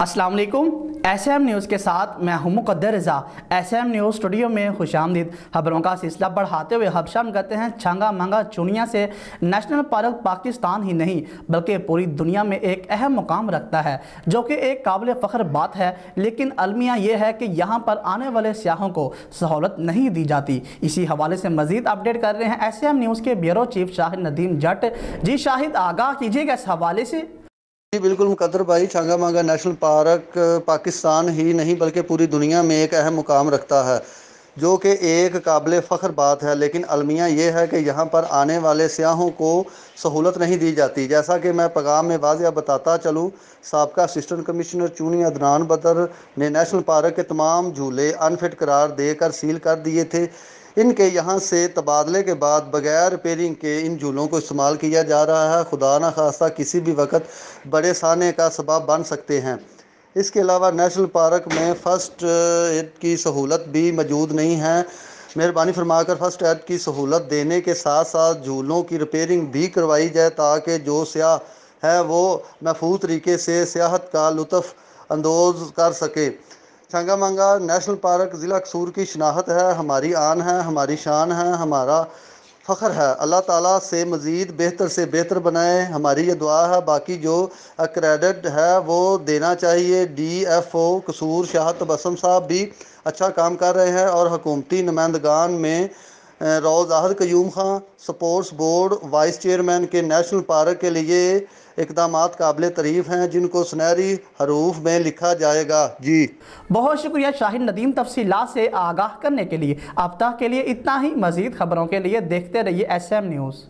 अस्सलाम वालेकुम S M news के साथ मैं हूं Muqaddar Raza S M news studio में खुश आमदीद खबरों का सिलसिला बढ़ाते हुए हम शाम करते हैं छंगा मंगा चुनिया से नेशनल पार्क पाकिस्तान ही नहीं बल्कि पूरी दुनिया में एक अहम मुकाम रखता है जो कि एक काबिल फ़ख्र बात है लेकिन अलमिया ये है कि यहाँ पर आने वाले सयाहों को सहूलत नहीं दी जाती इसी हवाले से मज़ीद अपडेट कर रहे हैं एस एम न्यूज़ के ब्यूरो चीफ शाहिद नदीम जट जी शाहिद आगाह कीजिएगा इस हवाले से जी बिल्कुल मुकदर भाई छांगा मांगा नेशनल पार्क पाकिस्तान ही नहीं बल्कि पूरी दुनिया में एक अहम मुकाम रखता है जो कि एक काबिल फ़ख्र बात है लेकिन अलमिया ये है कि यहाँ पर आने वाले सयाहों को सहूलत नहीं दी जाती जैसा कि मैं पैगाम में वाजिया बताता चलूँ सबका असिस्टेंट कमिश्नर चूनी अदनान बदर ने नेशनल पार्क के तमाम झूले अनफिट करार देकर सील कर दिए थे इनके यहाँ से तबादले के बाद बगैर रिपेयरिंग के इन झूलों को इस्तेमाल किया जा रहा है खुदा न खासा किसी भी वक्त बड़े साने का सबाब बन सकते हैं इसके अलावा नेशनल पार्क में फ़र्स्ट एड की सहूलत भी मौजूद नहीं है मेहरबानी फरमाकर फ़र्स्ट एड की सहूलत देने के साथ साथ झूलों की रिपेयरिंग भी करवाई जाए ताकि जो सयाह है वो महफूज तरीके से सियाहत का लुत्फ़ अंदोज कर सके संगामांगा नेशनल पार्क ज़िला कसूर की शनाख्त है हमारी आन है हमारी शान है हमारा फ़ख्र है अल्लाह ताला से मज़ीद बेहतर से बेहतर बनाए हमारी ये दुआ है बाकी जो क्रेडिट है वो देना चाहिए डी एफ ओ कसूर शाह तबसम साहब भी अच्छा काम कर रहे हैं और हकूमती नुमाइंदगान में रोज़ आहद Qayyum Khan sports board vice chairman के नेशनल पार्क के लिए इकदाम काबिल तरीफ हैं जिनको सुनहरी हरूफ में लिखा जाएगा जी बहुत शुक्रिया शाहिद नदीम तफसीला से आगाह करने के लिए अब तक के लिए इतना ही मज़ीद खबरों के लिए देखते रहिए एस एम न्यूज़